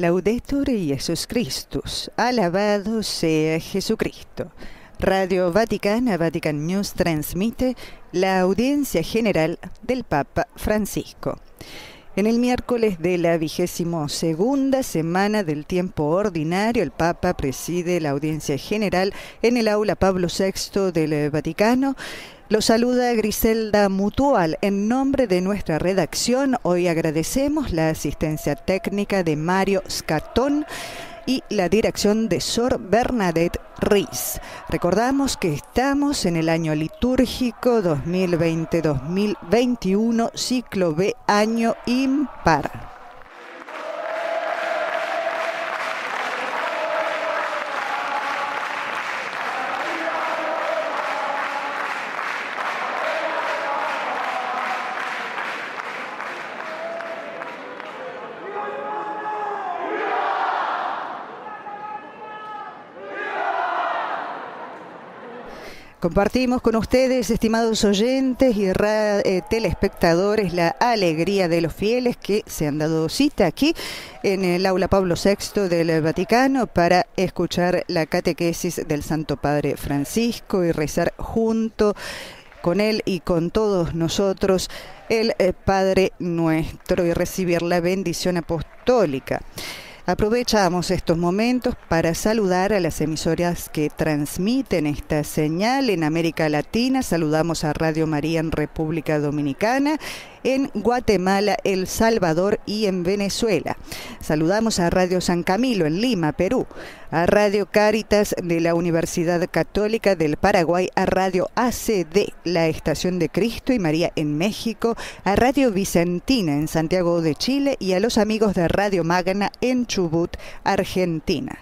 Laudetur Jesús Christus. Alabado sea Jesucristo. Radio Vaticana, Vatican News transmite la audiencia general del Papa Francisco. En el miércoles de la vigésimo segunda semana del tiempo ordinario, el Papa preside la audiencia general en el aula Pablo VI del eh, Vaticano. Lo saluda Griselda Mutual. En nombre de nuestra redacción, hoy agradecemos la asistencia técnica de Mario Scatón y la dirección de Sor Bernadette Riz. Recordamos que estamos en el año litúrgico 2020-2021, ciclo B, año impar. Compartimos con ustedes, estimados oyentes y eh, telespectadores, la alegría de los fieles que se han dado cita aquí en el aula Pablo VI del Vaticano para escuchar la catequesis del Santo Padre Francisco y rezar junto con él y con todos nosotros el eh, Padre Nuestro y recibir la bendición apostólica. Aprovechamos estos momentos para saludar a las emisoras que transmiten esta señal en América Latina. Saludamos a Radio María en República Dominicana en Guatemala, El Salvador y en Venezuela. Saludamos a Radio San Camilo en Lima, Perú, a Radio Cáritas de la Universidad Católica del Paraguay, a Radio ACD, la Estación de Cristo y María en México, a Radio Vicentina en Santiago de Chile y a los amigos de Radio Magna en Chubut, Argentina.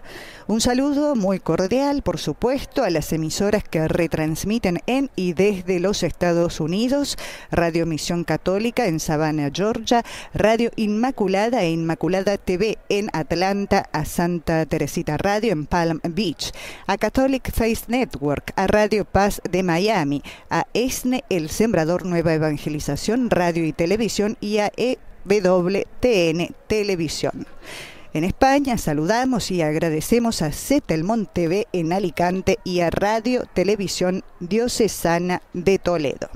Un saludo muy cordial, por supuesto, a las emisoras que retransmiten en y desde los Estados Unidos, Radio Misión Católica en Savannah, Georgia, Radio Inmaculada e Inmaculada TV en Atlanta, a Santa Teresita Radio en Palm Beach, a Catholic Faith Network, a Radio Paz de Miami, a ESNE El Sembrador Nueva Evangelización, Radio y Televisión y a EWTN Televisión. En España saludamos y agradecemos a Cetelmont TV en Alicante y a Radio Televisión Diocesana de Toledo.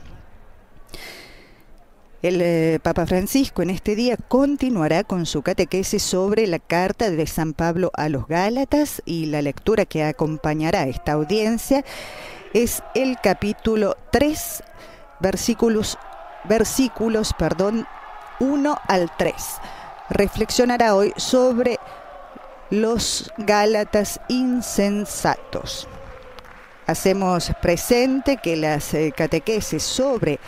El eh, Papa Francisco en este día continuará con su catequesis sobre la carta de San Pablo a los Gálatas y la lectura que acompañará esta audiencia es el capítulo 3, versículos, versículos perdón, 1 al 3 reflexionará hoy sobre los Gálatas insensatos. Hacemos presente que las eh, catequeses sobre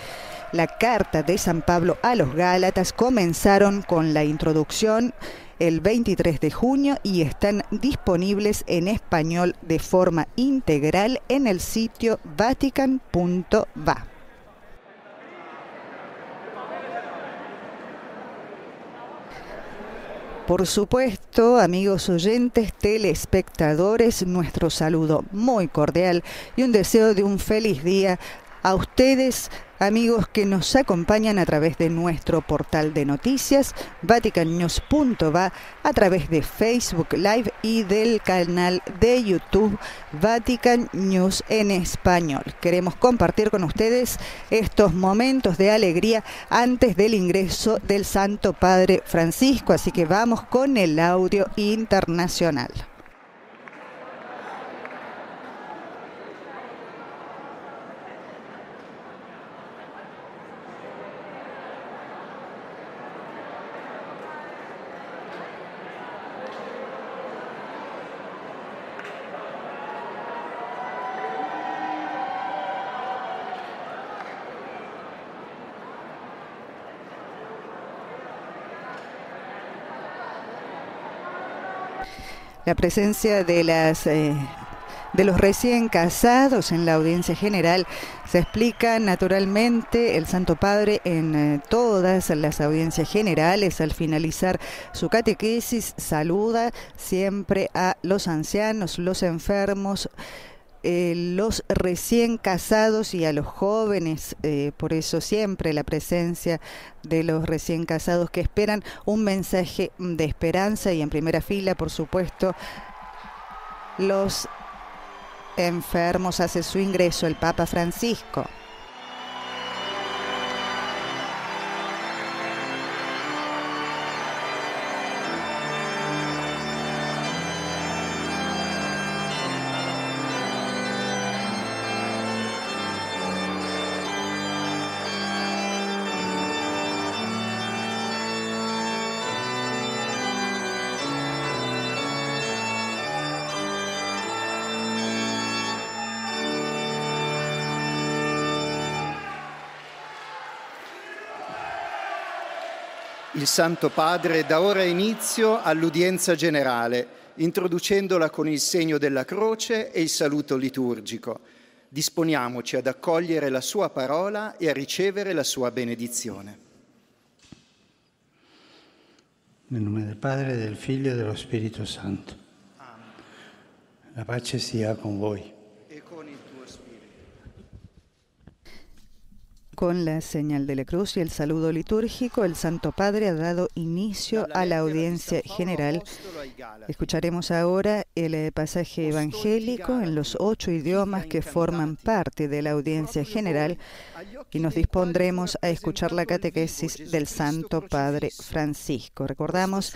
la carta de San Pablo a los Gálatas comenzaron con la introducción el 23 de junio y están disponibles en español de forma integral en el sitio vatican.va. Por supuesto, amigos oyentes, telespectadores, nuestro saludo muy cordial y un deseo de un feliz día a ustedes amigos que nos acompañan a través de nuestro portal de noticias, vaticannews.va, a través de Facebook Live y del canal de YouTube Vatican News en español. Queremos compartir con ustedes estos momentos de alegría antes del ingreso del Santo Padre Francisco, así que vamos con el audio internacional. la presencia de las eh, de los recién casados en la audiencia general se explica naturalmente el Santo Padre en eh, todas las audiencias generales al finalizar su catequesis saluda siempre a los ancianos, los enfermos eh, los recién casados y a los jóvenes, eh, por eso siempre la presencia de los recién casados que esperan un mensaje de esperanza y en primera fila, por supuesto, los enfermos hace su ingreso el Papa Francisco. Santo Padre da ora inizio all'udienza generale, introducendola con il segno della croce e il saluto liturgico. Disponiamoci ad accogliere la sua parola e a ricevere la sua benedizione. Nel nome del Padre, del Figlio e dello Spirito Santo. La pace sia con voi. Con la señal de la cruz y el saludo litúrgico, el Santo Padre ha dado inicio a la audiencia general. Escucharemos ahora el eh, pasaje evangélico en los ocho idiomas que forman parte de la audiencia general y nos dispondremos a escuchar la catequesis del Santo Padre Francisco. Recordamos,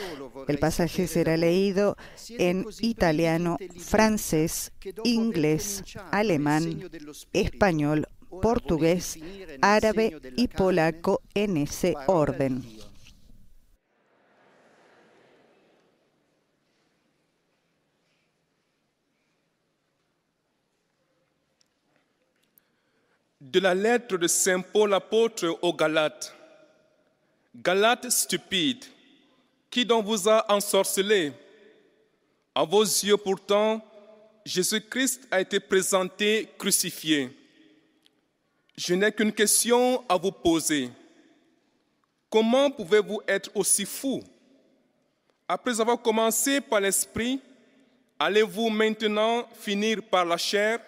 el pasaje será leído en italiano, francés, inglés, alemán, español portugais, arabe et polaco en orden. De la lettre de Saint Paul apôtre aux Galates. Galates stupide, qui donc vous a ensorcelé À vos yeux pourtant, Jésus-Christ a été présenté crucifié. Je n'ai qu'une question à vous poser. Comment pouvez-vous être aussi fou Après avoir commencé par l'esprit, allez-vous maintenant finir par la chair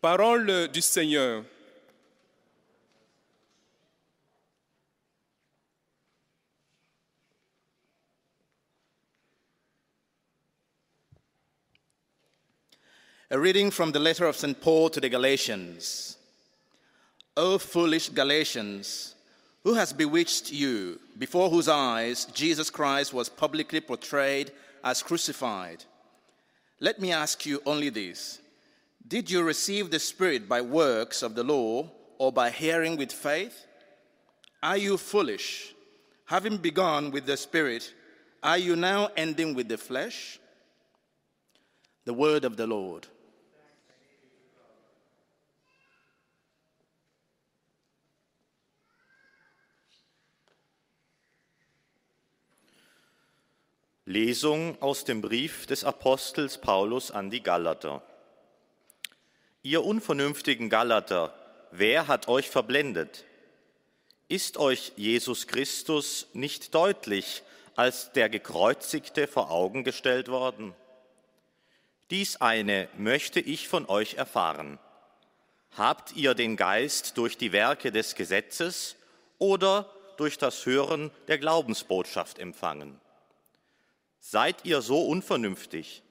Parole du Seigneur. A reading from the letter of St. Paul to the Galatians. O foolish Galatians, who has bewitched you, before whose eyes Jesus Christ was publicly portrayed as crucified? Let me ask you only this Did you receive the Spirit by works of the law or by hearing with faith? Are you foolish? Having begun with the Spirit, are you now ending with the flesh? The word of the Lord. Lesung aus dem Brief des Apostels Paulus an die Galater. Ihr unvernünftigen Galater, wer hat euch verblendet? Ist euch Jesus Christus nicht deutlich als der Gekreuzigte vor Augen gestellt worden? Dies eine möchte ich von euch erfahren. Habt ihr den Geist durch die Werke des Gesetzes oder durch das Hören der Glaubensbotschaft empfangen? Seid ihr so unvernünftig?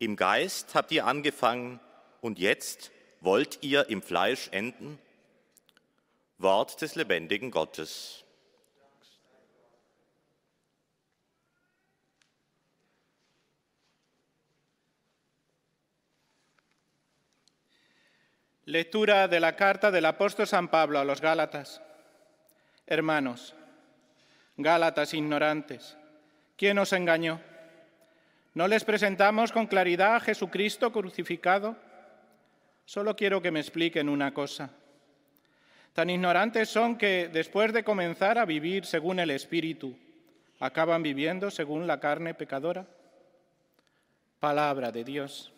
Im Geist habt ihr angefangen und jetzt wollt ihr im Fleisch enden? Wort des lebendigen Gottes. Lectura de la carta del apóstol San Pablo a los Gálatas. Hermanos, Gálatas ignorantes ¿Quién os engañó? ¿No les presentamos con claridad a Jesucristo crucificado? Solo quiero que me expliquen una cosa. Tan ignorantes son que, después de comenzar a vivir según el Espíritu, acaban viviendo según la carne pecadora. Palabra de Dios.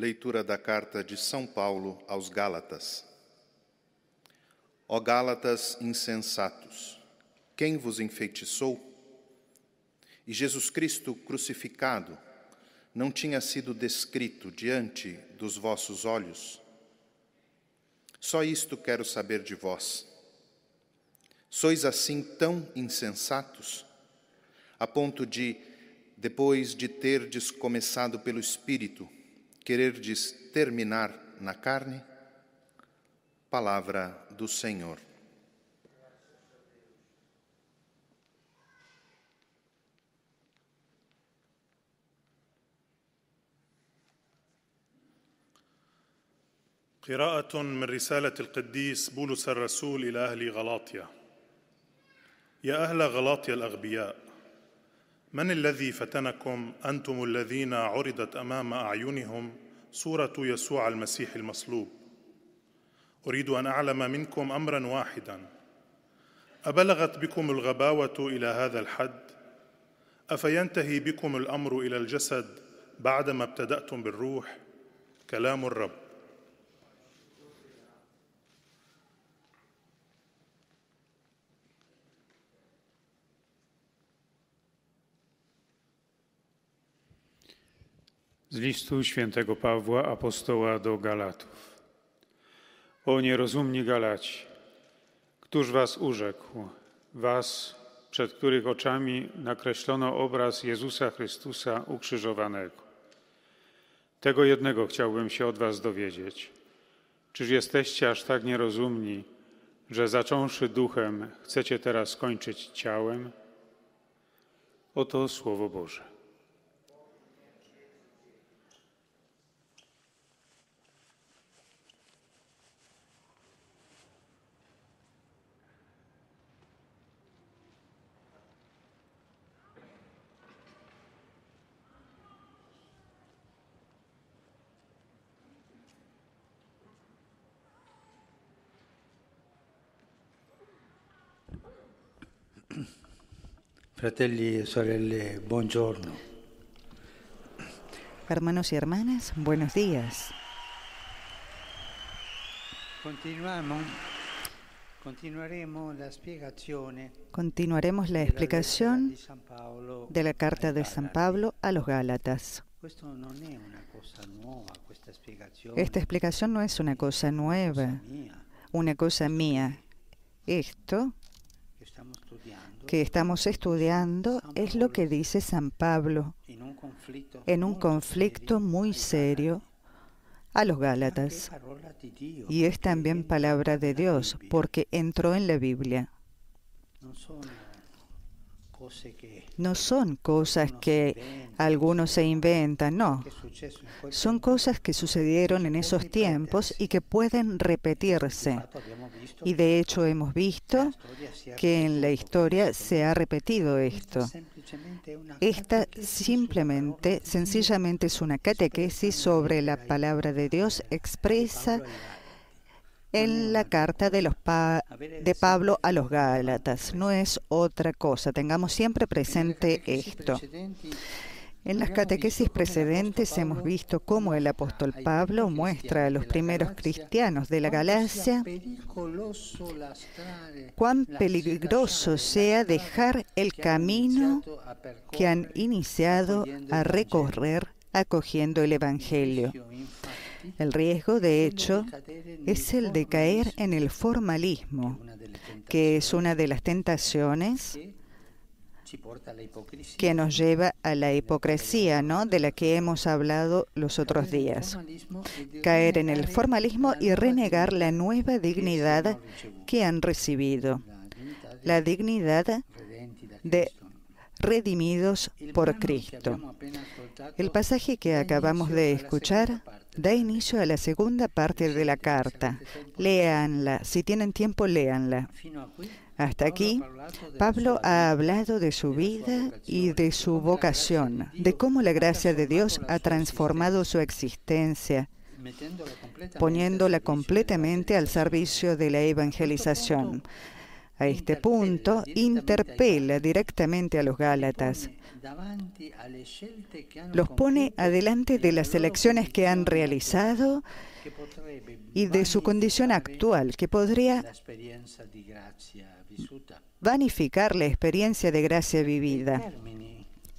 Leitura da carta de São Paulo aos Gálatas. Ó Gálatas insensatos, quem vos enfeitiçou? E Jesus Cristo crucificado não tinha sido descrito diante dos vossos olhos? Só isto quero saber de vós. Sois assim tão insensatos, a ponto de, depois de terdes começado pelo Espírito, quererdes terminar na carne? Palavra do Senhor. قراءة من رسالة القديس بولس الرسول إلى أهل غلاطيا. يا أهل غلاطيا الأغبياء من الذي فتنكم انتم الذين عرضت امام اعينهم صوره يسوع المسيح المصلوب اريد ان اعلم منكم امرا واحدا ابلغت بكم الغباوه الى هذا الحد افينتهي بكم الامر الى الجسد بعدما ابتداتم بالروح كلام الرب Z listu świętego Pawła apostoła do Galatów. O nierozumni Galaci, któż was urzekł, was, przed których oczami nakreślono obraz Jezusa Chrystusa ukrzyżowanego? Tego jednego chciałbym się od was dowiedzieć. Czyż jesteście aż tak nierozumni, że zacząwszy duchem, chcecie teraz kończyć ciałem? Oto Słowo Boże. Fratelli e sorelle, buongiorno. Hermanos y hermanas, buenos días. Continuaremos la explicación, Continuaremos la explicación de la carta de San Pablo a los Gálatas. Esta explicación no es una cosa nueva, una cosa mía. Esto que estamos estudiando es lo que dice San Pablo en un conflicto muy serio a los Gálatas. Y es también palabra de Dios, porque entró en la Biblia. No son cosas que algunos se inventan, no. Son cosas que sucedieron en esos tiempos y que pueden repetirse. Y de hecho hemos visto que en la historia se ha repetido esto. Esta simplemente, sencillamente es una catequesis sobre la palabra de Dios expresa en ah, la carta de, los de Pablo a los Gálatas. No es otra cosa, tengamos siempre presente esto. En las catequesis precedentes hemos visto cómo el apóstol Pablo muestra a los primeros cristianos de la galaxia cuán peligroso sea dejar el camino que han iniciado a recorrer acogiendo el Evangelio. El riesgo, de hecho, es el de caer en el formalismo, que es una de las tentaciones que nos lleva a la hipocresía, ¿no? De la que hemos hablado los otros días. Caer en el formalismo y renegar la nueva dignidad que han recibido, la dignidad de redimidos por Cristo. El pasaje que acabamos de escuchar da inicio a la segunda parte de la carta. Léanla, si tienen tiempo, léanla. Hasta aquí, Pablo ha hablado de su vida y de su vocación, de cómo la gracia de Dios ha transformado su existencia, poniéndola completamente al servicio de la evangelización. A este punto, interpela directamente a los Gálatas los pone adelante de las elecciones que han realizado y de su condición actual, que podría vanificar la experiencia de gracia vivida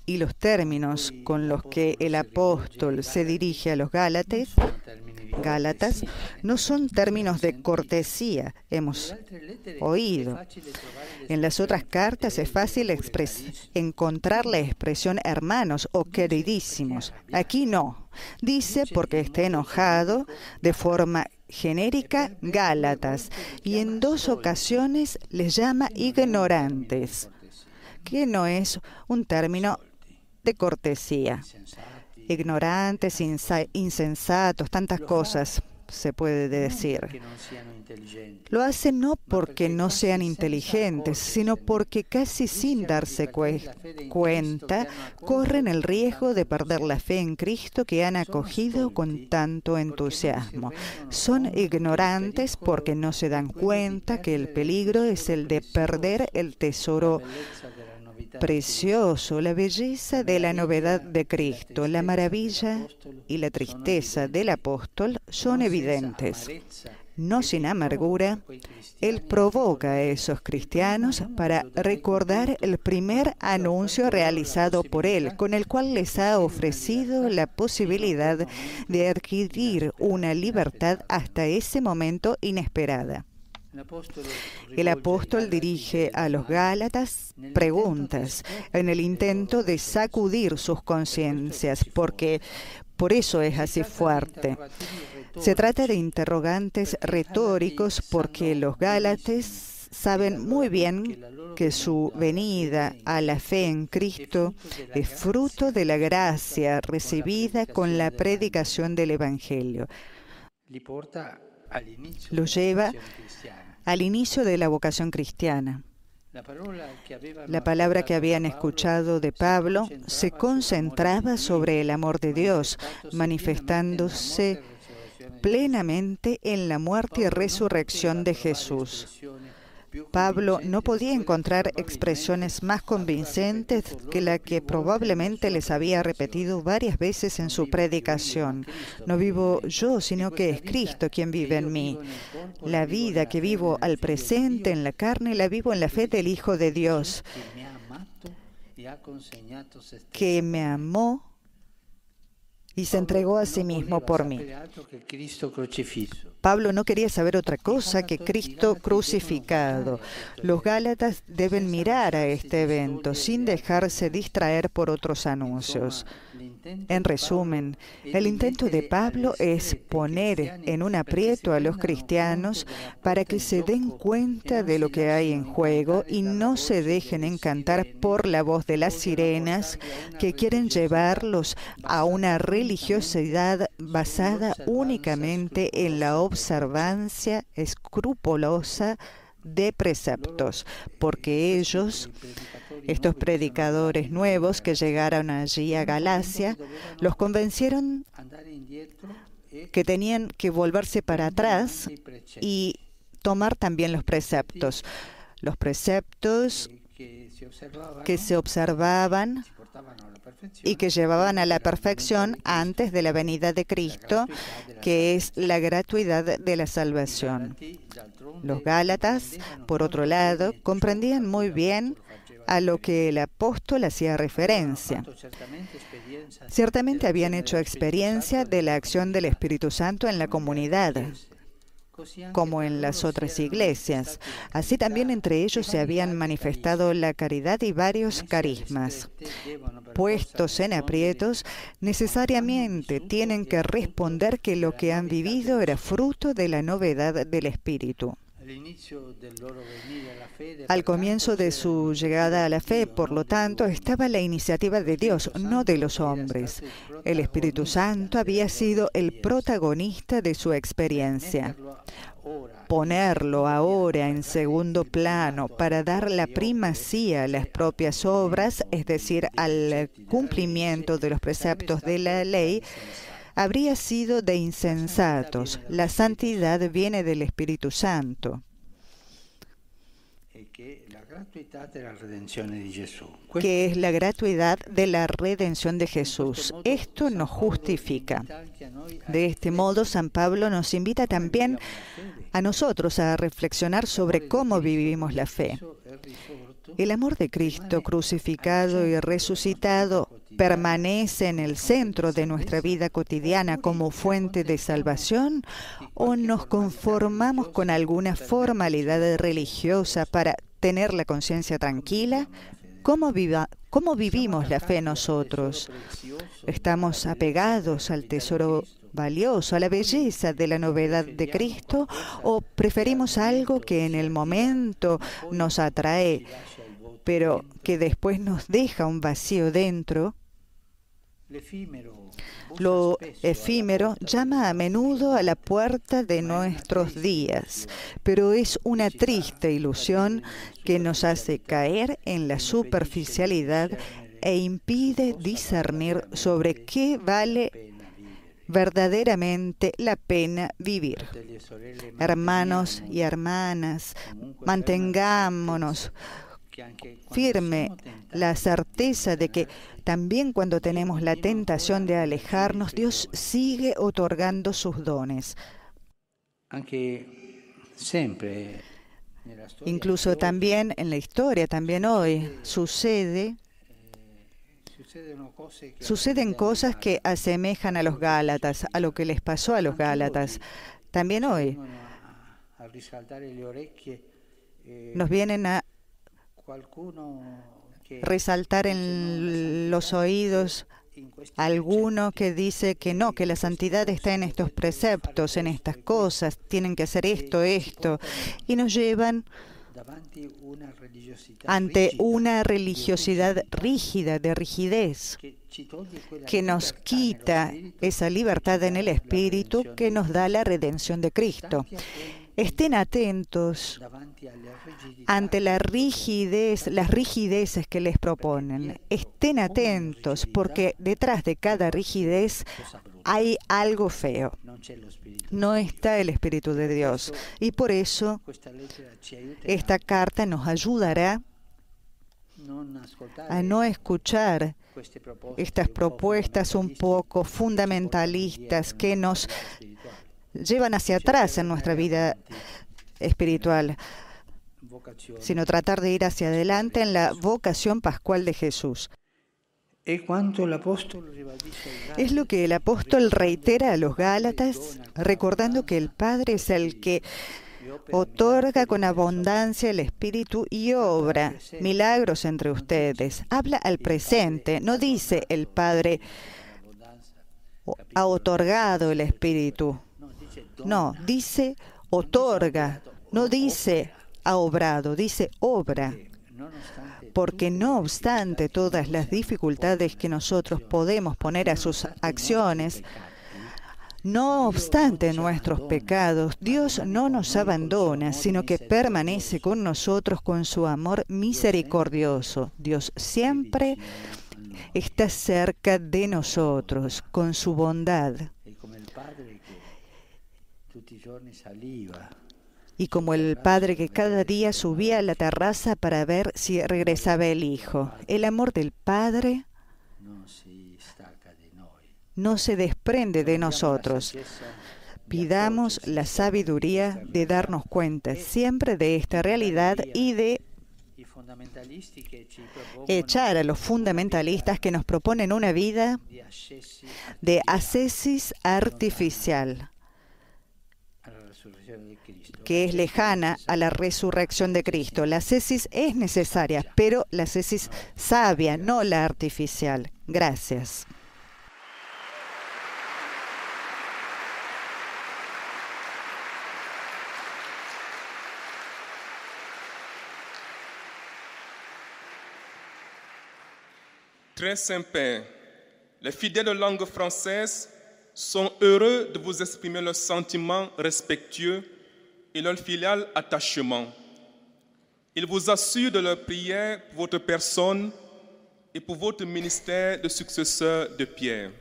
y los términos con los que el apóstol se dirige a los Gálatas. Gálatas no son términos de cortesía, hemos oído. En las otras cartas es fácil encontrar la expresión hermanos o queridísimos. Aquí no. Dice porque está enojado de forma genérica Gálatas y en dos ocasiones les llama ignorantes, que no es un término de cortesía ignorantes, insensatos, tantas cosas se puede decir. Lo hacen no porque no sean inteligentes, sino porque casi sin darse cuenta corren el riesgo de perder la fe en Cristo que han acogido con tanto entusiasmo. Son ignorantes porque no se dan cuenta que el peligro es el de perder el tesoro precioso la belleza de la novedad de Cristo. La maravilla y la tristeza del apóstol son evidentes. No sin amargura, Él provoca a esos cristianos para recordar el primer anuncio realizado por Él, con el cual les ha ofrecido la posibilidad de adquirir una libertad hasta ese momento inesperada. El apóstol dirige a los Gálatas preguntas en el intento de sacudir sus conciencias, porque por eso es así fuerte. Se trata de interrogantes retóricos porque los Gálatas saben muy bien que su venida a la fe en Cristo es fruto de la gracia recibida con la predicación del Evangelio. Lo lleva al inicio de la vocación cristiana. La palabra que habían escuchado de Pablo se concentraba sobre el amor de Dios, manifestándose plenamente en la muerte y resurrección de Jesús. Pablo no podía encontrar expresiones más convincentes que la que probablemente les había repetido varias veces en su predicación. No vivo yo, sino que es Cristo quien vive en mí. La vida que vivo al presente en la carne la vivo en la fe del Hijo de Dios, que me amó y se entregó a sí mismo por mí. Pablo no quería saber otra cosa que Cristo crucificado. Los Gálatas deben mirar a este evento sin dejarse distraer por otros anuncios. En resumen, el intento de Pablo es poner en un aprieto a los cristianos para que se den cuenta de lo que hay en juego y no se dejen encantar por la voz de las sirenas que quieren llevarlos a una religiosidad basada únicamente en la observancia escrupulosa de preceptos, porque ellos estos predicadores nuevos que llegaron allí a Galacia los convencieron que tenían que volverse para atrás y tomar también los preceptos. Los preceptos que se observaban y que llevaban a la perfección antes de la venida de Cristo, que es la gratuidad de la salvación. Los Gálatas, por otro lado, comprendían muy bien a lo que el apóstol hacía referencia. Ciertamente habían hecho experiencia de la acción del Espíritu Santo en la comunidad como en las otras iglesias. Así también entre ellos se habían manifestado la caridad y varios carismas. Puestos en aprietos, necesariamente tienen que responder que lo que han vivido era fruto de la novedad del Espíritu al comienzo de su llegada a la fe, por lo tanto, estaba la iniciativa de Dios, no de los hombres. El Espíritu Santo había sido el protagonista de su experiencia. Ponerlo ahora en segundo plano para dar la primacía a las este propias obras, es decir, al cumplimiento de los preceptos de la ley, habría sido de insensatos. La santidad viene del Espíritu Santo. Eh, que es la gratuidad de la redención de Jesús. Este Esto nos justifica. De este modo, San Pablo nos invita también a nosotros a reflexionar sobre cómo vivimos la fe. El amor de Cristo crucificado y resucitado permanece en el centro de nuestra vida cotidiana como fuente de salvación o nos conformamos con alguna formalidad religiosa para tener la conciencia tranquila? ¿Cómo, vivimos la fe nosotros? ¿Estamos apegados al tesoro valioso, a la belleza de la novedad de Cristo o preferimos algo que en el momento nos atrae pero que después nos deja un vacío dentro, lo efímero llama a menudo a la puerta de nuestros días, pero es una triste ilusión que nos hace caer en la superficialidad e impide discernir sobre qué vale verdaderamente la pena vivir. Hermanos y hermanas, mantengámonos firme la certeza de que también cuando tenemos la tentación de alejarnos, Dios sigue otorgando sus dones. Incluso también en la historia, también hoy, este, eh, sucede Suceden cosas que asemejan a los Gálatas, a lo que les pasó a los Gálatas. También hoy eh, nos vienen a resaltar en los oídos alguno que dice que no, que la santidad está en estos preceptos, en estas cosas, tienen que hacer esto, esto, y nos llevan ante una religiosidad rígida, de rigidez, que nos quita esa libertad en el espíritu que nos da la redención de Cristo estén atentos ante la rigidez, las rigideces que les proponen. Estén atentos porque detrás de cada rigidez hay algo feo. No está el Espíritu de Dios. Y por eso esta carta nos ayudará a no escuchar estas propuestas un poco fundamentalistas que nos llevan hacia atrás en nuestra vida espiritual, sino tratar de ir hacia adelante en la vocación pascual de Jesús. Es lo que el apóstol reitera a los Gálatas, recordando que el Padre es el que otorga con abundancia el Espíritu y obra milagros entre ustedes. Habla al presente, no dice el Padre ha otorgado el Espíritu. No, dice otorga, no dice ha obrado, dice obra. Porque no obstante todas las dificultades que nosotros podemos poner a sus acciones, no obstante nuestros pecados, Dios no nos abandona, sino que permanece con nosotros con su amor misericordioso. Dios siempre está cerca de nosotros con su bondad. Y como el padre que cada día subía a la terraza para ver si regresaba el hijo. El amor del padre no se desprende de nosotros. Pidamos la sabiduría de darnos cuenta siempre de esta realidad y de echar a los fundamentalistas que nos proponen una vida de ascesis artificial que es lejana a la resurrección de Cristo. La cesis es necesaria, pero la cesis sabia, no la artificial. Gracias. Très Père, Les fidèles de langue française son heureux de vous exprimer leurs sentiments respectueux et leur filial attachement. Él vous assurent de leur prière pour votre personne et pour votre ministère de sucesor de Pierre.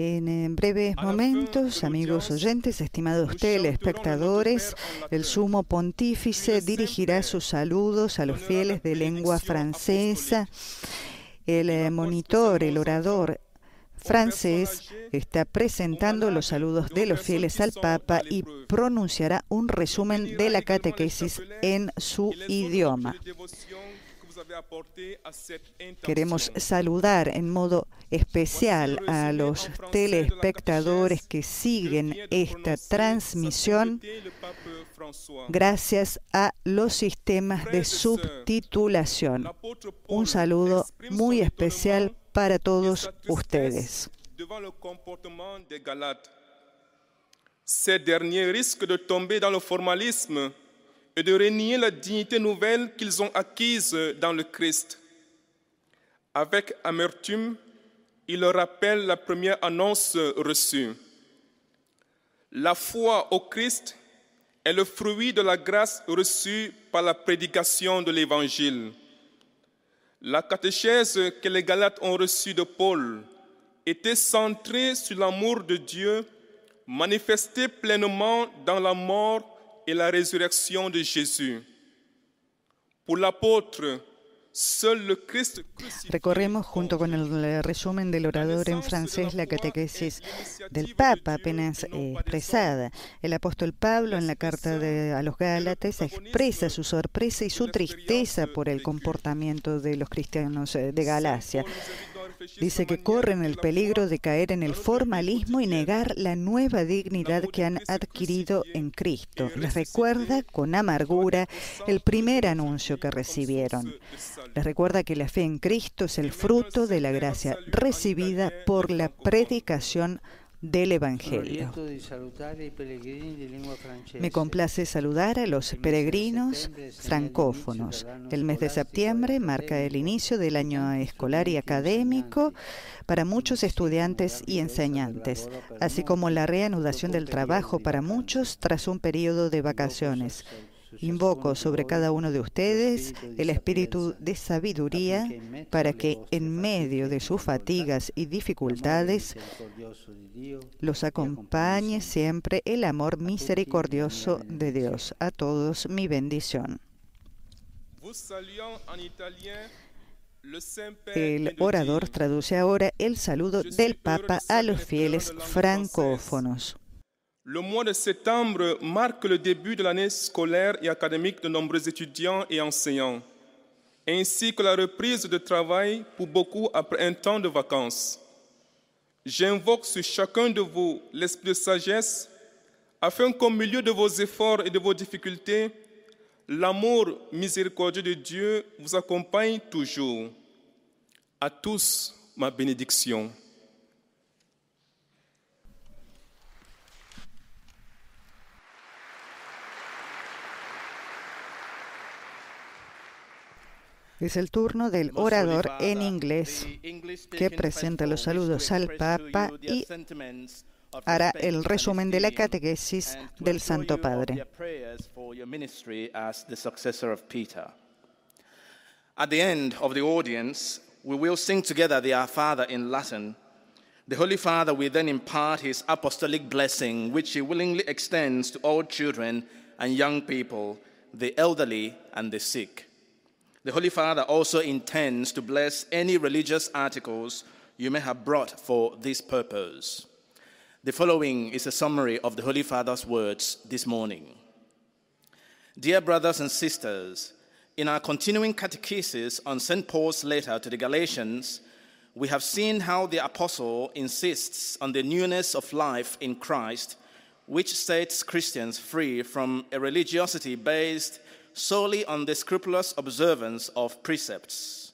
En eh, breves momentos, amigos oyentes, estimados telespectadores, el sumo pontífice dirigirá sus saludos a los fieles de lengua francesa. El eh, monitor, el orador francés está presentando los saludos de los fieles al Papa y pronunciará un resumen de la catequesis en su idioma. Queremos saludar en modo especial a los telespectadores que siguen esta transmisión gracias a los sistemas de subtitulación. Un saludo muy especial Devant le comportement des Galates, ces derniers risquent de tomber dans le formalisme et de renier la dignité nouvelle qu'ils ont acquise dans le Christ. Avec amertume, il leur rappelle la première annonce reçue. La foi au Christ est le fruit de la grâce reçue par la prédication de l'Évangile. La catéchèse que les Galates ont reçue de Paul était centrée sur l'amour de Dieu manifesté pleinement dans la mort et la résurrection de Jésus. Pour l'apôtre, Recorremos junto con el resumen del orador en francés la catequesis del Papa apenas eh, expresada. El apóstol Pablo en la carta a los Galates expresa su sorpresa y su tristeza por el comportamiento de los cristianos eh, de Galacia. Dice que corren el peligro de caer en el formalismo y negar la nueva dignidad que han adquirido en Cristo. Les recuerda con amargura el primer anuncio que recibieron. Les recuerda que la fe en Cristo es el fruto de la gracia recibida por la predicación del Evangelio. Me complace saludar a los peregrinos francófonos. El mes de septiembre marca el inicio del año escolar y académico para muchos estudiantes y enseñantes, así como la reanudación del trabajo para muchos tras un periodo de vacaciones. Invoco sobre cada uno de ustedes el espíritu de sabiduría para que en medio de sus fatigas y dificultades los acompañe siempre el amor misericordioso de Dios. A todos mi bendición. El orador traduce ahora el saludo del Papa a los fieles francófonos. Le mois de septembre marque le début de l'année scolaire et académique de nombreux étudiants et enseignants, ainsi que la reprise de travail pour beaucoup après un temps de vacances. J'invoque sur chacun de vous l'esprit de sagesse, afin qu'au milieu de vos efforts et de vos difficultés, l'amour miséricordieux de Dieu vous accompagne toujours. À tous, ma bénédiction. Es el turno del orador en inglés que presenta los saludos al Papa y hará el resumen de la catequesis del Santo Padre. At the end of the audience, we will sing together the Our Father in Latin. The Holy Father will then impart his apostolic blessing, which he willingly extends to all children and young people, the elderly and the sick. The Holy Father also intends to bless any religious articles you may have brought for this purpose. The following is a summary of the Holy Father's words this morning. Dear brothers and sisters, in our continuing catechesis on St. Paul's letter to the Galatians, we have seen how the apostle insists on the newness of life in Christ, which sets Christians free from a religiosity based solely on the scrupulous observance of precepts.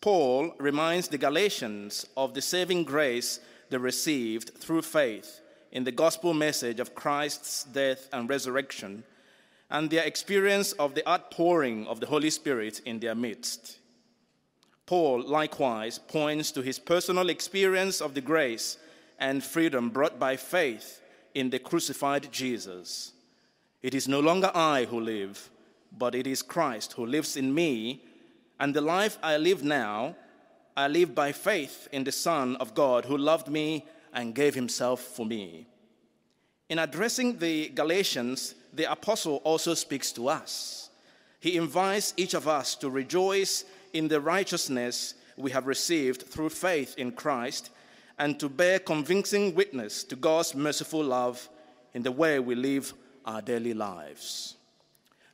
Paul reminds the Galatians of the saving grace they received through faith in the gospel message of Christ's death and resurrection and their experience of the outpouring of the Holy Spirit in their midst. Paul likewise points to his personal experience of the grace and freedom brought by faith in the crucified Jesus. It is no longer I who live, but it is Christ who lives in me. And the life I live now, I live by faith in the Son of God who loved me and gave himself for me. In addressing the Galatians, the apostle also speaks to us. He invites each of us to rejoice in the righteousness we have received through faith in Christ and to bear convincing witness to God's merciful love in the way we live our daily lives.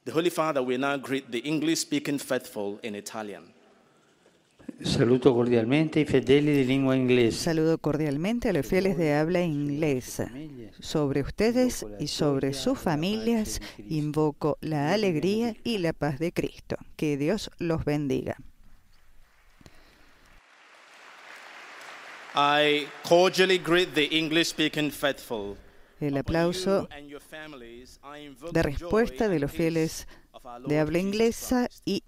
The Holy Father will now greet the English speaking faithful in Italian. Saluto cordialmente i fedeli di lingua inglese. Saludo cordialmente a los fieles de habla inglesa. Sobre ustedes y sobre sus familias invoco la alegría y la paz de Cristo. Que Dios los bendiga. I cordially greet the English speaking faithful el aplauso de respuesta de los fieles de habla inglesa y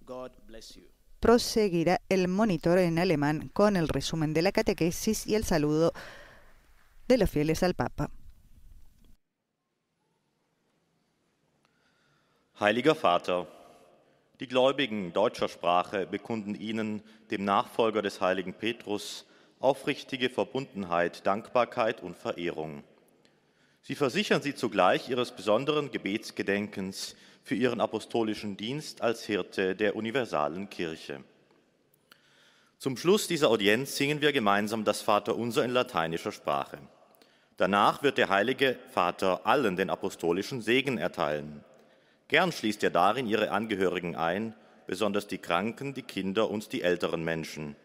proseguirá el monitor en alemán con el resumen de la catequesis y el saludo de los fieles al Papa. Heiliger Vater, die Gläubigen deutscher Sprache bekunden Ihnen, dem Nachfolger des heiligen Petrus, aufrichtige Verbundenheit, Dankbarkeit und Verehrung. Sie versichern sie zugleich ihres besonderen Gebetsgedenkens für ihren apostolischen Dienst als Hirte der universalen Kirche. Zum Schluss dieser Audienz singen wir gemeinsam das Vaterunser in lateinischer Sprache. Danach wird der Heilige Vater allen den apostolischen Segen erteilen. Gern schließt er darin ihre Angehörigen ein, besonders die Kranken, die Kinder und die älteren Menschen.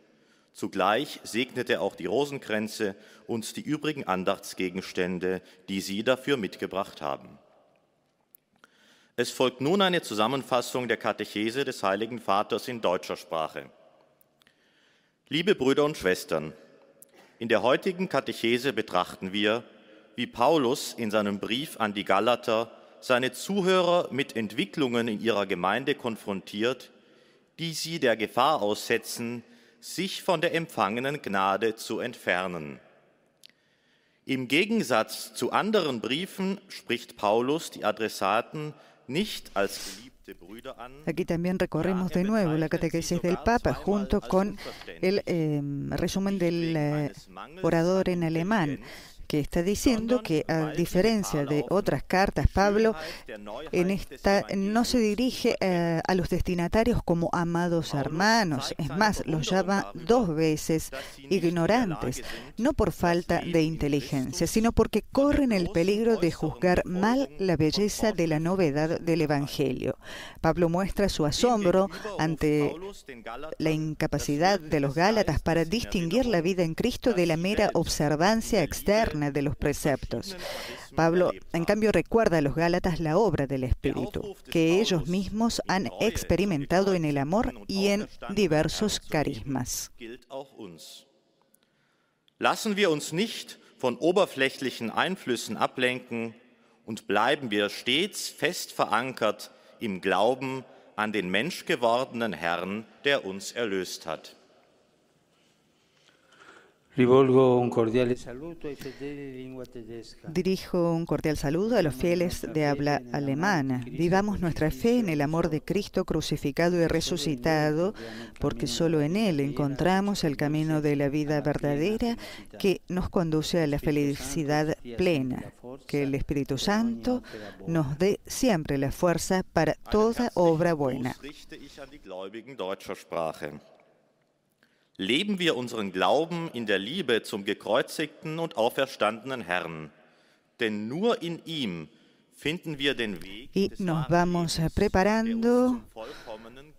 Zugleich segnet er auch die Rosenkränze und die übrigen Andachtsgegenstände, die Sie dafür mitgebracht haben. Es folgt nun eine Zusammenfassung der Katechese des Heiligen Vaters in deutscher Sprache. Liebe Brüder und Schwestern, in der heutigen Katechese betrachten wir, wie Paulus in seinem Brief an die Galater seine Zuhörer mit Entwicklungen in ihrer Gemeinde konfrontiert, die sie der Gefahr aussetzen, sich von der empfangenen Gnade zu entfernen. Im Gegensatz zu anderen Briefen spricht Paulus die Adressaten nicht als geliebte Brüder an. Aquí también recorremos de nuevo la catequesis del Papa junto con el eh, resumen del eh, orador en alemán. que está diciendo que, a diferencia de otras cartas, Pablo este en este esta no se dirige eh, a los destinatarios como amados hermanos. Es más, los llama dos veces este ignorantes, no por falta de inteligencia, sino porque corren el peligro de juzgar mal la belleza de la novedad del Evangelio. Pablo muestra su asombro ante la incapacidad de los Gálatas para distinguir la vida en Cristo de la mera observancia externa de los preceptos. Pablo, en cambio, recuerda a los Gálatas la obra del Espíritu, que ellos mismos han experimentado en el amor y en diversos carismas. Lassen wir uns nicht von oberflächlichen Einflüssen ablenken und bleiben wir stets fest verankert im Glauben an den gewordenen Herrn, der uns erlöst hat. Dirijo un cordial saludo a los fieles de habla alemana. Vivamos nuestra fe en el amor de Cristo crucificado y resucitado, porque solo en Él encontramos el camino de la vida verdadera que nos conduce a la felicidad plena. Que el Espíritu Santo nos dé siempre la fuerza para toda obra buena leben wir unseren Glauben in der Liebe zum gekreuzigten und auferstandenen Herrn. Denn nur in ihm finden wir den Y nos vamos preparando,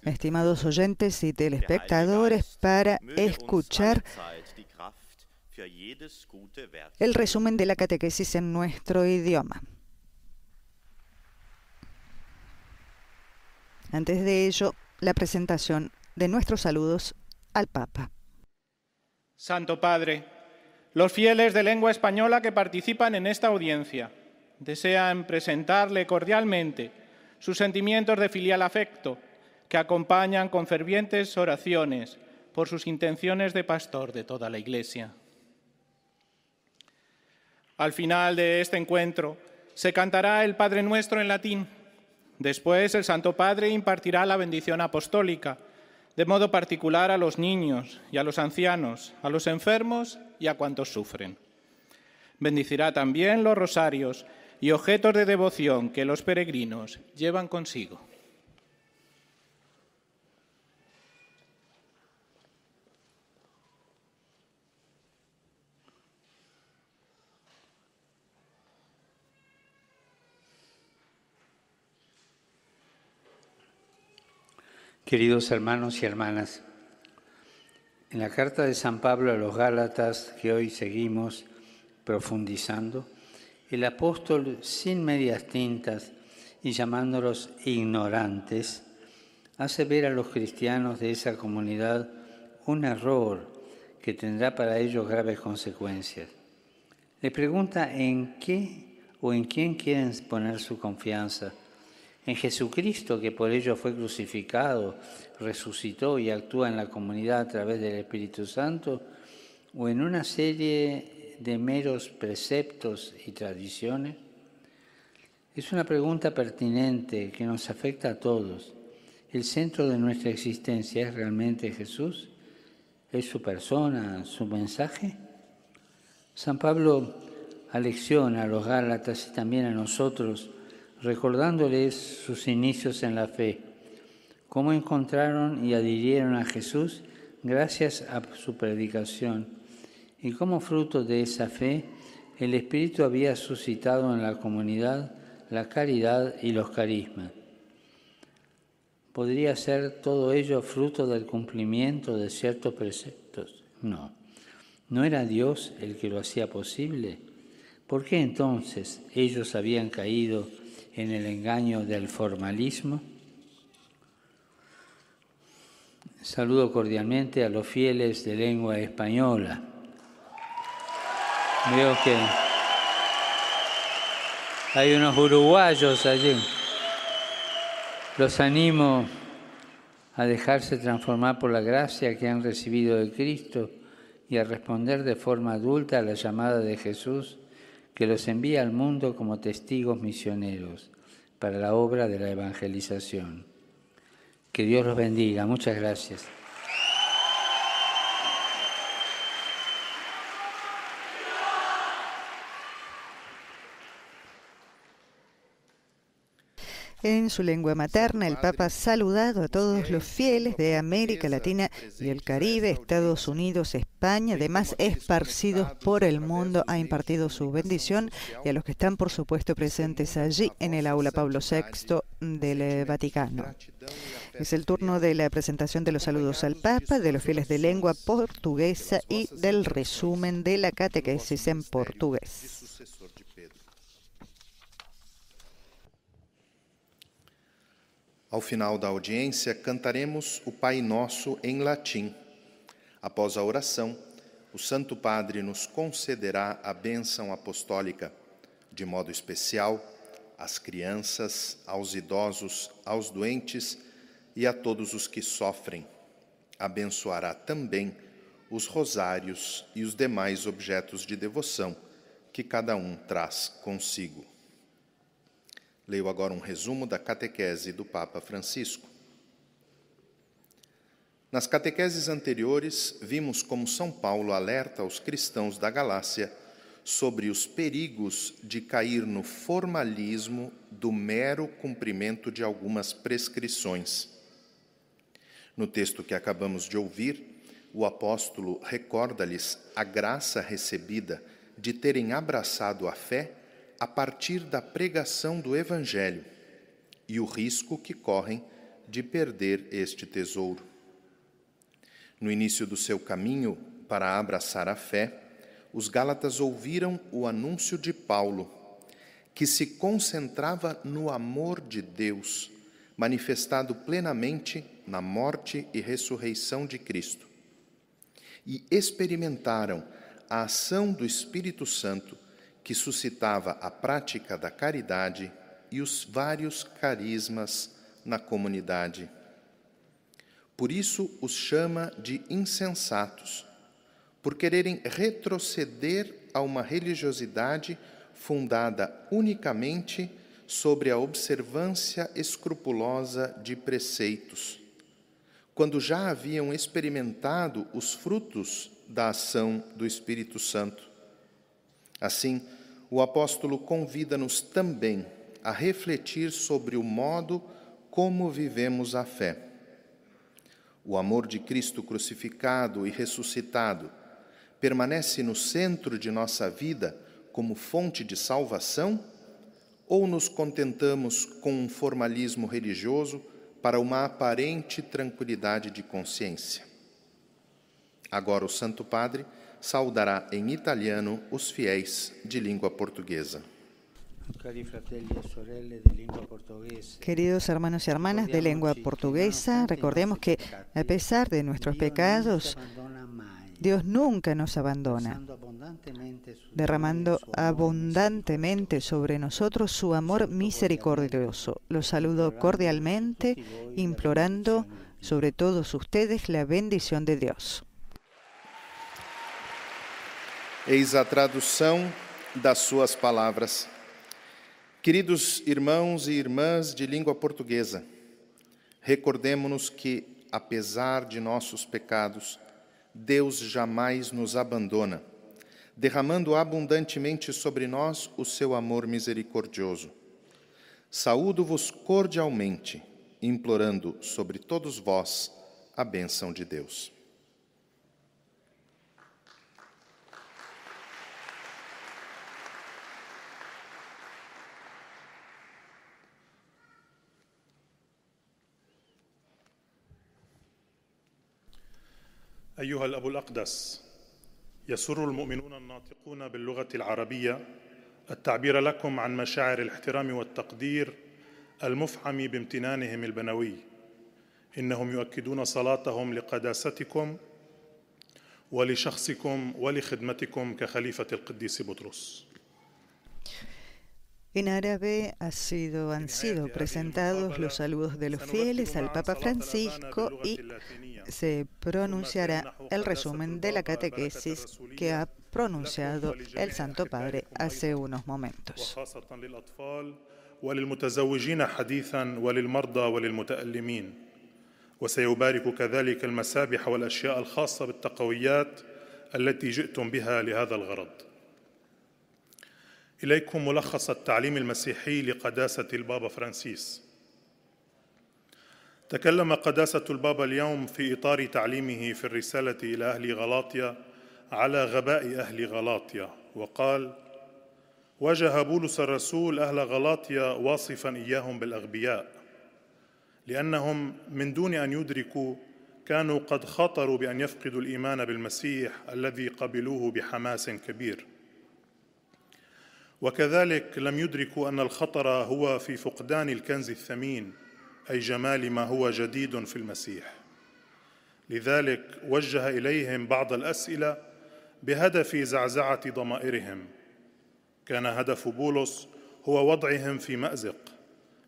estimados oyentes y telespectadores, para escuchar el resumen de la catequesis en nuestro idioma. Antes de ello, la presentación de nuestros saludos al Papa. Santo Padre, los fieles de lengua española que participan en esta audiencia desean presentarle cordialmente sus sentimientos de filial afecto que acompañan con fervientes oraciones por sus intenciones de pastor de toda la Iglesia. Al final de este encuentro se cantará el Padre Nuestro en latín. Después el Santo Padre impartirá la bendición apostólica de modo particular a los niños y a los ancianos, a los enfermos y a cuantos sufren. Bendicirá también los rosarios y objetos de devoción que los peregrinos llevan consigo. Queridos hermanos y hermanas, en la carta de San Pablo a los Gálatas que hoy seguimos profundizando, el apóstol sin medias tintas y llamándolos ignorantes, hace ver a los cristianos de esa comunidad un error que tendrá para ellos graves consecuencias. Le pregunta en qué o en quién quieren poner su confianza en Jesucristo, que por ello fue crucificado, resucitó y actúa en la comunidad a través del Espíritu Santo, o en una serie de meros preceptos y tradiciones? Es una pregunta pertinente que nos afecta a todos. ¿El centro de nuestra existencia es realmente Jesús? ¿Es su persona, su mensaje? San Pablo alecciona a los Gálatas y también a nosotros recordándoles sus inicios en la fe, cómo encontraron y adhirieron a Jesús gracias a su predicación y cómo fruto de esa fe el Espíritu había suscitado en la comunidad la caridad y los carismas. ¿Podría ser todo ello fruto del cumplimiento de ciertos preceptos? No. ¿No era Dios el que lo hacía posible? ¿Por qué entonces ellos habían caído en el engaño del formalismo. Saludo cordialmente a los fieles de lengua española. Veo que hay unos uruguayos allí. Los animo a dejarse transformar por la gracia que han recibido de Cristo y a responder de forma adulta a la llamada de Jesús que los envía al mundo como testigos misioneros para la obra de la evangelización. Que Dios los bendiga. Muchas gracias. En su lengua materna, el Papa ha saludado a todos los fieles de América Latina y el Caribe, Estados Unidos, España, además esparcidos por el mundo, ha impartido su bendición y a los que están, por supuesto, presentes allí en el aula Pablo VI del eh, Vaticano. Es el turno de la presentación de los saludos al Papa, de los fieles de lengua portuguesa y del resumen de la catequesis en portugués. Ao final da audiência, cantaremos o Pai Nosso em latim. Após a oração, o Santo Padre nos concederá a bênção apostólica, de modo especial às crianças, aos idosos, aos doentes e a todos os que sofrem. Abençoará também os rosários e os demais objetos de devoção que cada um traz consigo. Leio agora um resumo da catequese do Papa Francisco. Nas catequeses anteriores, vimos como São Paulo alerta os cristãos da Galácia sobre os perigos de cair no formalismo do mero cumprimento de algumas prescrições. No texto que acabamos de ouvir, o apóstolo recorda-lhes a graça recebida de terem abraçado a fé a partir da pregação do Evangelho e o risco que correm de perder este tesouro. No início do seu caminho para abraçar a fé, os Gálatas ouviram o anúncio de Paulo, que se concentrava no amor de Deus, manifestado plenamente na morte e ressurreição de Cristo. E experimentaram a ação do Espírito Santo que suscitava a prática da caridade e os vários carismas na comunidade. Por isso os chama de insensatos, por quererem retroceder a uma religiosidade fundada unicamente sobre a observância escrupulosa de preceitos, quando já haviam experimentado os frutos da ação do Espírito Santo. Assim, o apóstolo convida-nos também a refletir sobre o modo como vivemos a fé. O amor de Cristo crucificado e ressuscitado permanece no centro de nossa vida como fonte de salvação? Ou nos contentamos com um formalismo religioso para uma aparente tranquilidade de consciência? Agora, o Santo Padre saudará en em italiano os fiéis de lengua portuguesa. Queridos hermanos y hermanas de lengua portuguesa, recordemos que a pesar de nuestros pecados, Dios nunca nos abandona, derramando abundantemente sobre nosotros su amor misericordioso. Los saludo cordialmente, implorando sobre todos ustedes la bendición de Dios. Eis a tradução das suas palavras. Queridos irmãos e irmãs de língua portuguesa, recordemos-nos que, apesar de nossos pecados, Deus jamais nos abandona, derramando abundantemente sobre nós o seu amor misericordioso. Saúdo-vos cordialmente, implorando sobre todos vós a bênção de Deus. أيها الأب الأقدس يسر المؤمنون الناطقون باللغة العربية التعبير لكم عن مشاعر الاحترام والتقدير المفعم بامتنانهم البنوي إنهم يؤكدون صلاتهم لقداستكم ولشخصكم ولخدمتكم كخليفة القديس بطرس En árabe ha sido, han sido presentados los saludos de los fieles al Papa Francisco y se pronunciará el resumen de la catequesis que ha pronunciado el Santo Padre hace unos momentos. وللمتزوجين حديثا وللمرضى وللمتألمين وسيبارك كذلك المسابح والأشياء الخاصة بالتقويات التي جئتم بها لهذا الغرض إليكم ملخص التعليم المسيحي لقداسة البابا فرانسيس تكلم قداسة البابا اليوم في إطار تعليمه في الرسالة إلى أهل غلاطيا على غباء أهل غلاطيا وقال: واجه بولس الرسول أهل غلاطيا واصفا إياهم بالأغبياء لأنهم من دون أن يدركوا كانوا قد خطروا بأن يفقدوا الإيمان بالمسيح الذي قبلوه بحماس كبير وكذلك لم يدركوا أن الخطر هو في فقدان الكنز الثمين اي جمال ما هو جديد في المسيح لذلك وجه اليهم بعض الاسئله بهدف زعزعه ضمائرهم كان هدف بولس هو وضعهم في مازق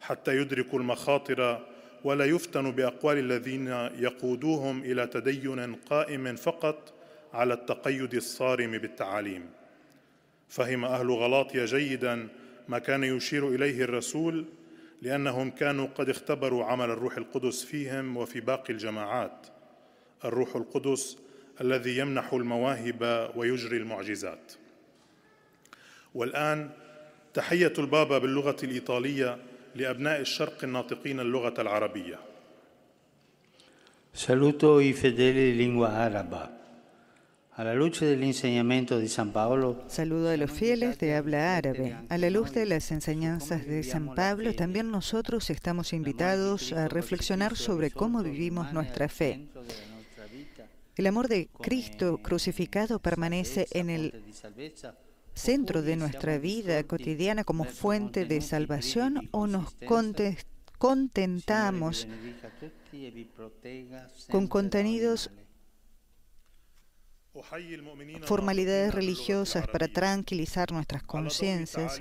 حتى يدركوا المخاطر ولا يفتنوا باقوال الذين يقودوهم الى تدين قائم فقط على التقيد الصارم بالتعاليم فهم اهل غلاطيا جيدا ما كان يشير اليه الرسول لأنهم كانوا قد اختبروا عمل الروح القدس فيهم وفي باقي الجماعات الروح القدس الذي يمنح المواهب ويجري المعجزات والآن تحية البابا باللغة الإيطالية لأبناء الشرق الناطقين اللغة العربية Saluto i fedeli lingua araba. A la luz del enseñamiento de San Pablo. Saludo a los fieles de habla árabe. A la luz de las enseñanzas de San Pablo, también nosotros estamos invitados a reflexionar sobre cómo vivimos nuestra fe. El amor de Cristo crucificado permanece en el centro de nuestra vida cotidiana como fuente de salvación o nos contentamos con contenidos formalidades religiosas para tranquilizar nuestras conciencias.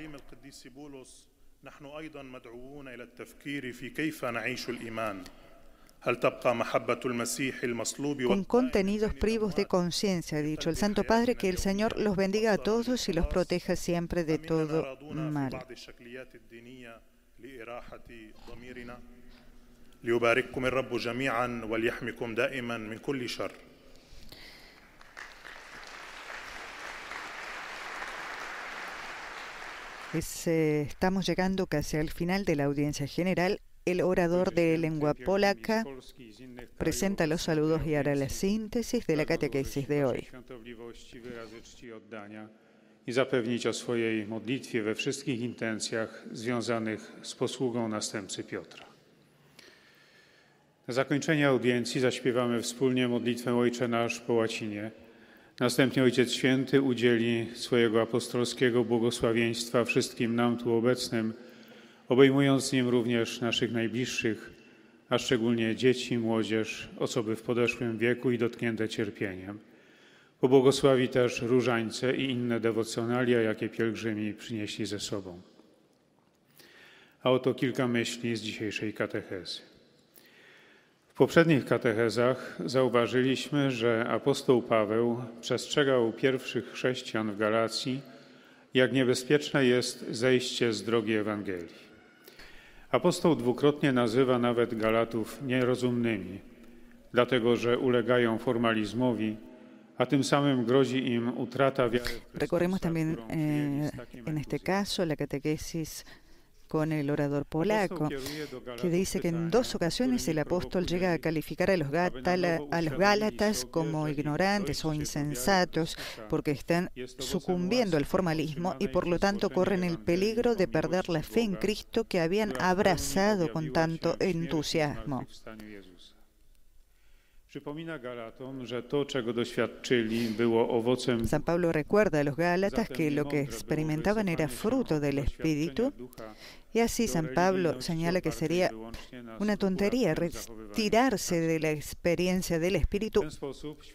Con contenidos privos de conciencia, ha dicho el Santo Padre, que el Señor los bendiga a todos y los proteja siempre de todo mal. Es, eh, estamos llegando casi al final de la audiencia general. El orador de lengua polaca presenta los saludos y hará la síntesis de la catequesis de hoy. i zapewnić o swojej modlitwie we wszystkich intencjach związanych z posługą następcy Piotra. Na zakończenie audiencji zaśpiewamy wspólnie modlitwę Ojcze Nasz po łacinie – Następnie Ojciec Święty udzieli swojego apostolskiego błogosławieństwa wszystkim nam tu obecnym, obejmując nim również naszych najbliższych, a szczególnie dzieci, młodzież, osoby w podeszłym wieku i dotknięte cierpieniem. Pobłogosławi też różańce i inne dewocjonalia, jakie pielgrzymi przynieśli ze sobą. A oto kilka myśli z dzisiejszej katechezy. W poprzednich katechezach zauważyliśmy, że apostoł Paweł przestrzegał pierwszych chrześcijan w Galacji, jak niebezpieczne jest zejście z drogi Ewangelii. Apostoł dwukrotnie nazywa nawet Galatów nierozumnymi, dlatego że ulegają formalizmowi, a tym samym grozi im utrata wiary. Recorremos también eh, en este caso la catequesis con el orador polaco, que dice que en dos ocasiones el apóstol llega a calificar a los, gálatas como ignorantes o insensatos porque están sucumbiendo al formalismo y por lo tanto corren el peligro de perder la fe en Cristo que habían abrazado con tanto entusiasmo. San Pablo recuerda a los Gálatas que lo que experimentaban era fruto del Espíritu y así San Pablo señala que sería una tontería retirarse de la experiencia del Espíritu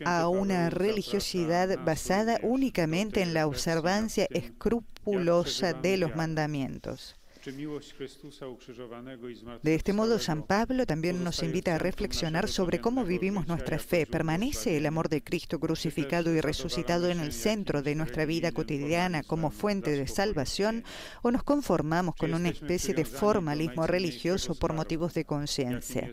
a una religiosidad basada únicamente en la observancia escrupulosa de los mandamientos. De este modo, San Pablo también nos invita a reflexionar sobre cómo vivimos nuestra fe. ¿Permanece el amor de Cristo crucificado y resucitado en el centro de nuestra vida cotidiana como fuente de salvación o nos conformamos con una este especie de formalismo religioso por motivos de conciencia?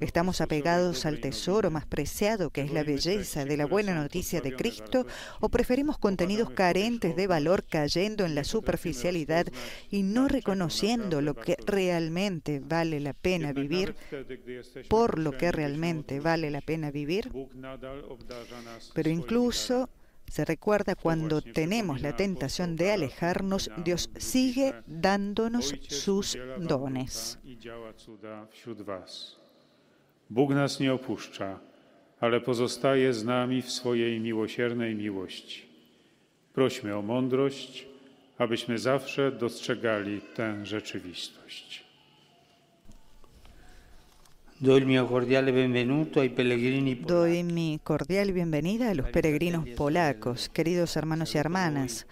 ¿Estamos apegados al tesoro más preciado que es la belleza de la buena noticia de Cristo o preferimos contenidos carentes de valor cayendo en la superficialidad y no reconocer siendo lo que realmente vale la pena vivir, por lo que realmente vale la pena vivir, pero incluso se recuerda cuando tenemos la tentación de alejarnos, Dios sigue dándonos sus dones. Bóg nas nie opuszcza, ale pozostaje z nami w swojej miłosiernej miłości. Prośmy o mądrość, zawsze dostrzegali tę rzeczywistość. Doy mi cordial bienvenida a los peregrinos polacos, queridos hermanos y hermanas.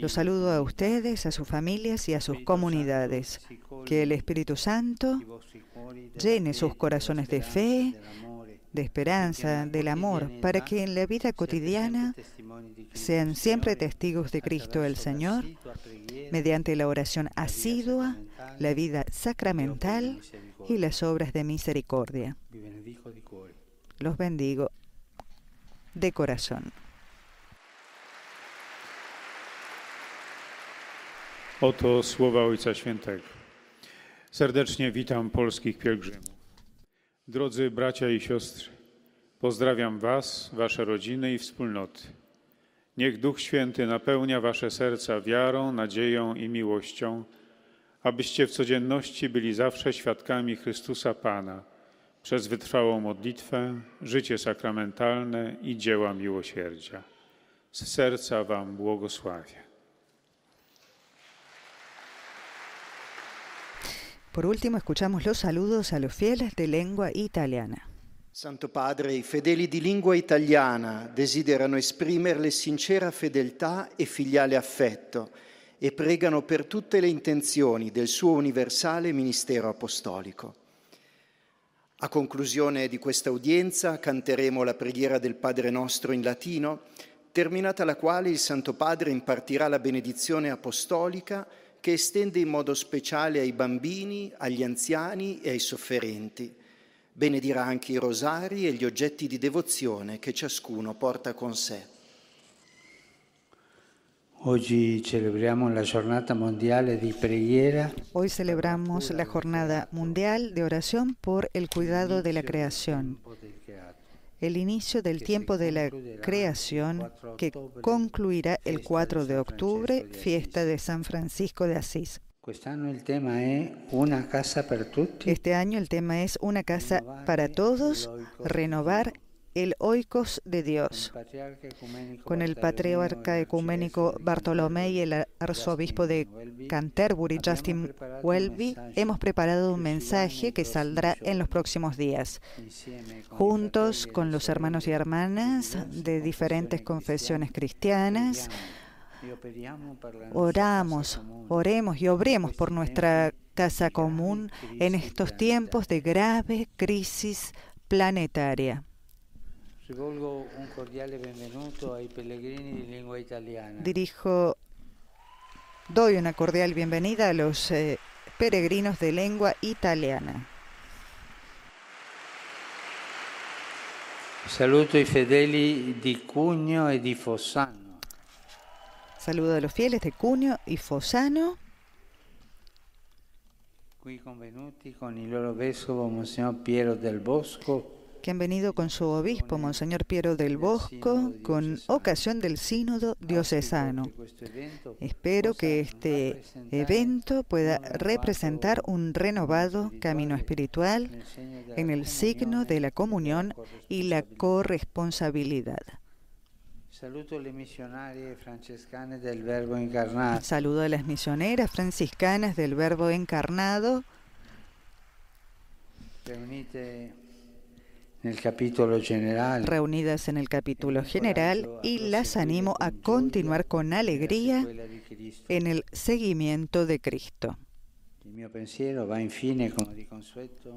Los saludo a ustedes, a sus familias y a sus comunidades. Que el Espíritu Santo llene sus corazones de fe, de esperanza, del amor, para que en la vida cotidiana sean siempre testigos de Cristo el Señor, mediante la oración asidua, la vida sacramental y las obras de misericordia. Los bendigo de corazón. Oto słowa Ojca Świętego. Serdecznie witam polskich pielgrzymów. Drodzy bracia i siostry, pozdrawiam Was, Wasze rodziny i wspólnoty. Niech Duch Święty napełnia Wasze serca wiarą, nadzieją i miłością, abyście w codzienności byli zawsze świadkami Chrystusa Pana przez wytrwałą modlitwę, życie sakramentalne i dzieła miłosierdzia. Z serca Wam błogosławię. Por último, escuchamos los saludos a los fieles de lengua italiana. Santo Padre, i fedeli di lingua italiana desiderano esprimerle sincera fedeltà e filiale affetto e pregano per tutte le intenzioni del suo universale ministero apostolico. A conclusione di questa udienza canteremo la preghiera del Padre nostro in latino, terminata la quale il Santo Padre impartirà la benedizione apostolica che estende in modo speciale ai bambini, agli anziani e ai sofferenti. Benedirà anche i rosari e gli oggetti di devozione che ciascuno porta con sé. Oggi celebriamo la giornata mondiale di preghiera. Oggi celebramos la giornata mondiale di orazione per il cuidado della creazione. el inicio del tiempo de la creación que concluirá el 4 de octubre, fiesta de San Francisco de Asís. ¿eh? Este año el tema es una casa para ¿eh? todos, renovar el Oikos de Dios, con el patriarca ecuménico Bartolomé y el arzobispo de Canterbury, Justin Welby, hemos preparado un mensaje que saldrá en los próximos días, juntos con los hermanos y hermanas de diferentes confesiones cristianas. Oramos, oremos y obremos por pues nuestra casa común en estos tiempos de grave crisis planetaria. Dirijo, doy una cordial bienvenida a los eh, peregrinos de lengua italiana. Saluto i fedeli di Cugno e di Fossano. Saludo a los fieles de Cugno y Fossano. Aquí convenuti con il loro vescovo Monsignor Piero del Bosco que han venido con su obispo, Monseñor Piero del Bosco, con ocasión del sínodo ah, diocesano. Este Espero que este evento pueda representar un renovado camino espiritual en el signo de la comunión y la corresponsabilidad. Saludo a las misioneras franciscanas del Verbo Encarnado capítulo general. reunidas en el capítulo general y las animo a continuar con alegría en el seguimiento de Cristo.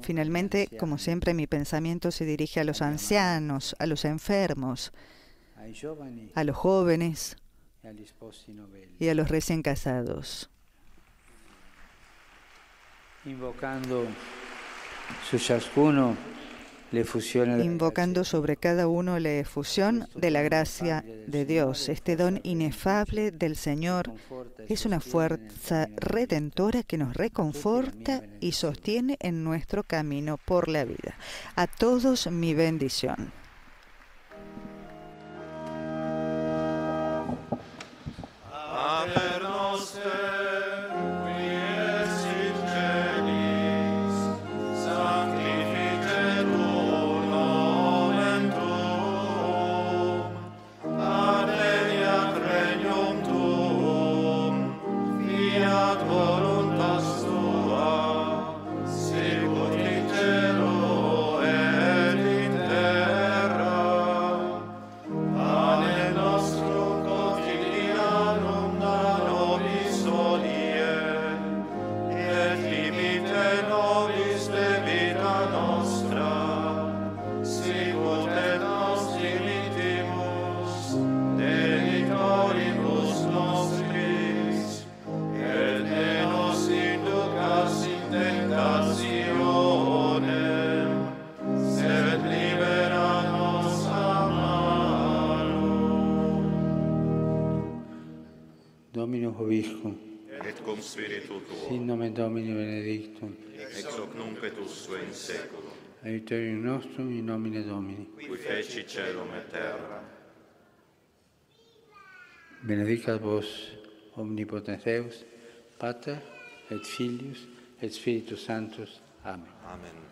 Finalmente, como siempre, mi pensamiento se dirige a los ancianos, a los enfermos, a los jóvenes y a los recién casados. Invocando su ciascuno invocando sobre cada uno la efusión de la gracia de Dios. Este don inefable del Señor es una fuerza redentora que nos reconforta y sostiene en nuestro camino por la vida. A todos mi bendición. nel secolo. il nostro in nomine Domini. Qui feci cielo e terra. Benedica vos omnipotens Deus, Pater et Filius et Spiritus Sanctus. Amen. Amen.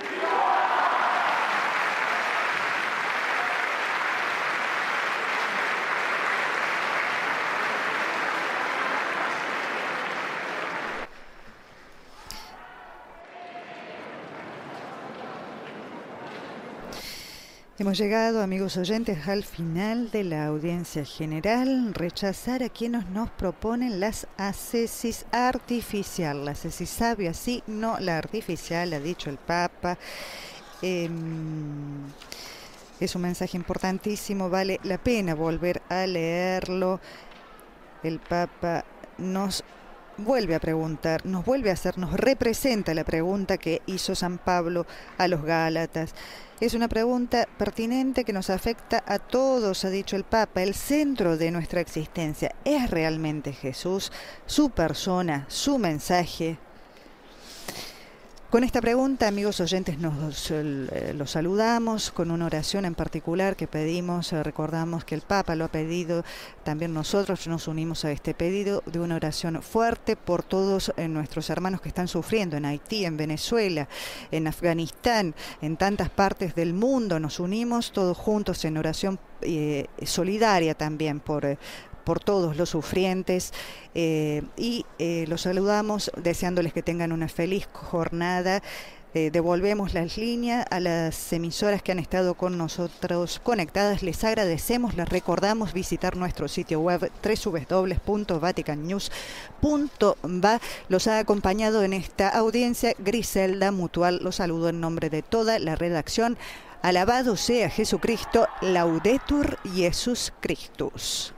Viva! Hemos llegado, amigos oyentes, al final de la audiencia general. Rechazar a quienes nos proponen las asesis artificial, Las ascesis sabia, sí, no la artificial, ha dicho el Papa. Em, es un mensaje importantísimo, vale la pena volver a leerlo. El Papa nos vuelve a preguntar, nos vuelve a hacer, nos representa la pregunta que hizo San Pablo a los Gálatas. Es una pregunta pertinente que nos afecta a todos, ha dicho el Papa, el centro de nuestra existencia. ¿Es realmente Jesús, su persona, su mensaje, con esta pregunta, amigos oyentes, nos eh, los saludamos con una oración en particular que pedimos, eh, recordamos que el Papa lo ha pedido, también nosotros nos unimos a este pedido de una oración fuerte por todos eh, nuestros hermanos que están sufriendo en Haití, en Venezuela, en Afganistán, en tantas partes del mundo. Nos unimos todos juntos en oración solidaria también por, por todos los sufrientes eh, y eh, los saludamos deseándoles que tengan una feliz jornada. Eh, devolvemos las líneas a las emisoras que han estado con nosotros conectadas. Les agradecemos, les recordamos visitar nuestro sitio web www.vaticannews.va. Los ha acompañado en esta audiencia Griselda Mutual. Los saludo en nombre de toda la redacción. Alabado sea Jesucristo, laudetur Jesús Christus.